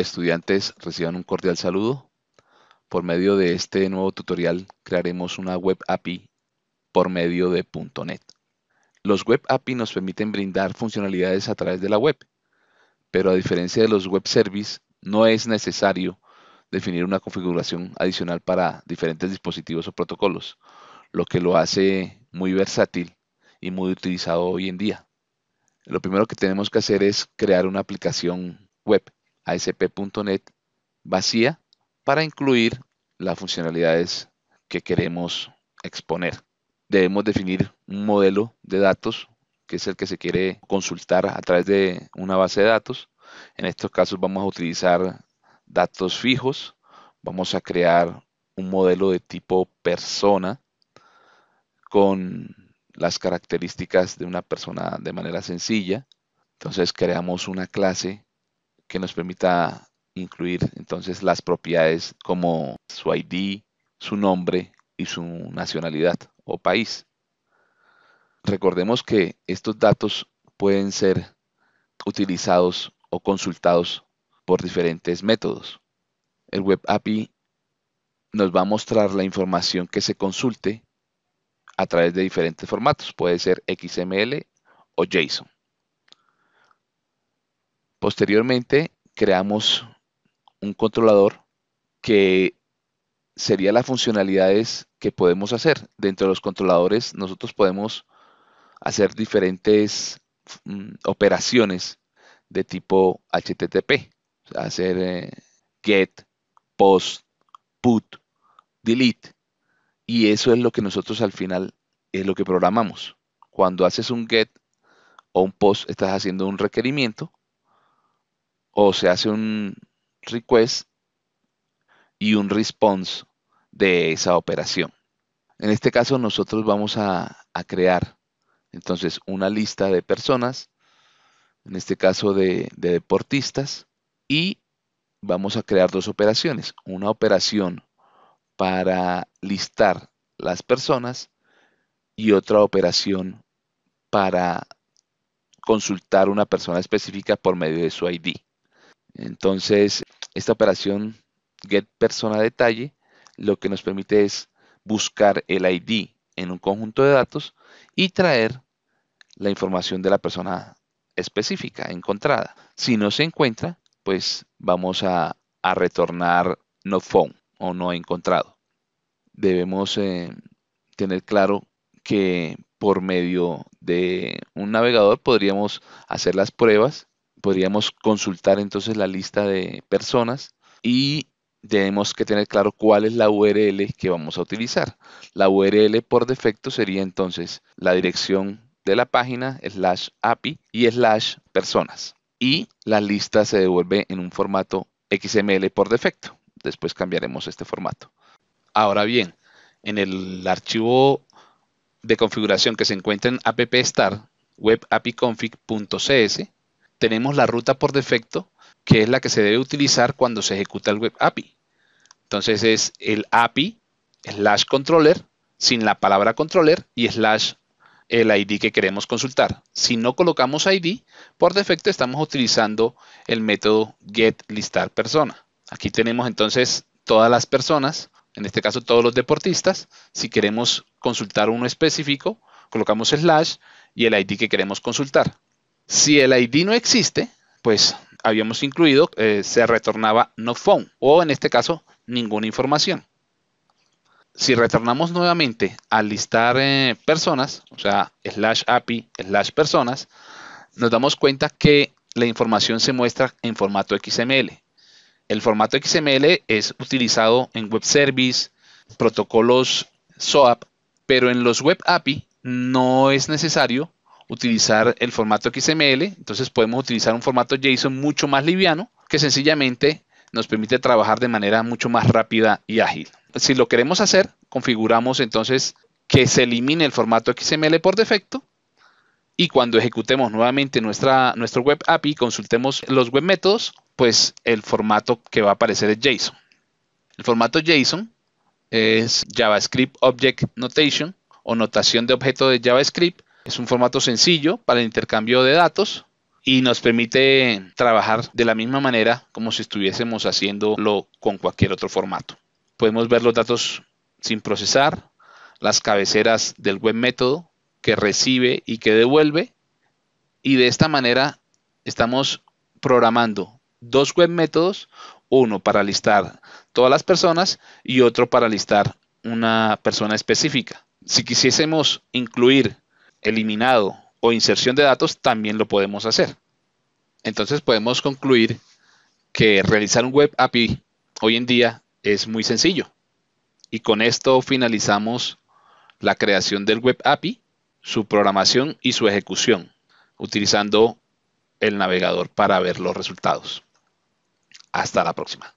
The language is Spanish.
Estudiantes, reciban un cordial saludo. Por medio de este nuevo tutorial crearemos una web API por medio de .NET. Los web API nos permiten brindar funcionalidades a través de la web, pero a diferencia de los web service, no es necesario definir una configuración adicional para diferentes dispositivos o protocolos, lo que lo hace muy versátil y muy utilizado hoy en día. Lo primero que tenemos que hacer es crear una aplicación web ASP.NET vacía para incluir las funcionalidades que queremos exponer. Debemos definir un modelo de datos que es el que se quiere consultar a través de una base de datos. En estos casos vamos a utilizar datos fijos, vamos a crear un modelo de tipo persona con las características de una persona de manera sencilla. Entonces creamos una clase que nos permita incluir entonces las propiedades como su ID, su nombre y su nacionalidad o país. Recordemos que estos datos pueden ser utilizados o consultados por diferentes métodos. El Web API nos va a mostrar la información que se consulte a través de diferentes formatos. Puede ser XML o JSON. Posteriormente, creamos un controlador que sería las funcionalidades que podemos hacer. Dentro de los controladores, nosotros podemos hacer diferentes mm, operaciones de tipo HTTP, hacer eh, get, post, put, delete. Y eso es lo que nosotros al final es lo que programamos. Cuando haces un get o un post, estás haciendo un requerimiento o se hace un request y un response de esa operación. En este caso nosotros vamos a, crear entonces una lista de personas, en este caso de, de deportistas, y vamos a crear dos operaciones. Una operación para listar las personas y otra operación para consultar una persona específica por medio de su ID. Entonces, esta operación get persona detalle lo que nos permite es buscar el ID en un conjunto de datos y traer la información de la persona específica encontrada. Si no se encuentra, pues vamos a, retornar no phone o no encontrado. Debemos eh, tener claro que por medio de un navegador podríamos hacer las pruebas podríamos consultar entonces la lista de personas y tenemos que tener claro cuál es la URL que vamos a utilizar. La URL por defecto sería entonces la dirección de la página slash API y slash personas. Y la lista se devuelve en un formato XML por defecto. Después cambiaremos este formato. Ahora bien, en el archivo de configuración que se encuentra en appstar webapiconfig.cs tenemos la ruta por defecto, que es la que se debe utilizar cuando se ejecuta el web API. Entonces es el API slash controller sin la palabra controller y slash el ID que queremos consultar. Si no colocamos ID, por defecto estamos utilizando el método get listar persona. Aquí tenemos entonces todas las personas, en este caso todos los deportistas. Si queremos consultar uno específico, colocamos slash y el ID que queremos consultar. Si el ID no existe, pues habíamos incluido, eh, se retornaba no phone o en este caso ninguna información. Si retornamos nuevamente a listar eh, personas, o sea, slash API, slash personas, nos damos cuenta que la información se muestra en formato XML. El formato XML es utilizado en web service, protocolos SOAP, pero en los web API no es necesario utilizar el formato XML, entonces podemos utilizar un formato JSON mucho más liviano que sencillamente nos permite trabajar de manera mucho más rápida y ágil. Si lo queremos hacer, configuramos entonces que se elimine el formato XML por defecto y cuando ejecutemos nuevamente nuestra, nuestro web API, consultemos los web métodos, pues el formato que va a aparecer es JSON. El formato JSON es JavaScript Object Notation o notación de objeto de JavaScript es un formato sencillo para el intercambio de datos y nos permite trabajar de la misma manera como si estuviésemos haciéndolo con cualquier otro formato. Podemos ver los datos sin procesar, las cabeceras del web método que recibe y que devuelve y de esta manera estamos programando dos web métodos, uno para listar todas las personas y otro para listar una persona específica. Si quisiésemos incluir eliminado o inserción de datos también lo podemos hacer. Entonces podemos concluir que realizar un web API hoy en día es muy sencillo. Y con esto finalizamos la creación del web API, su programación y su ejecución, utilizando el navegador para ver los resultados. Hasta la próxima.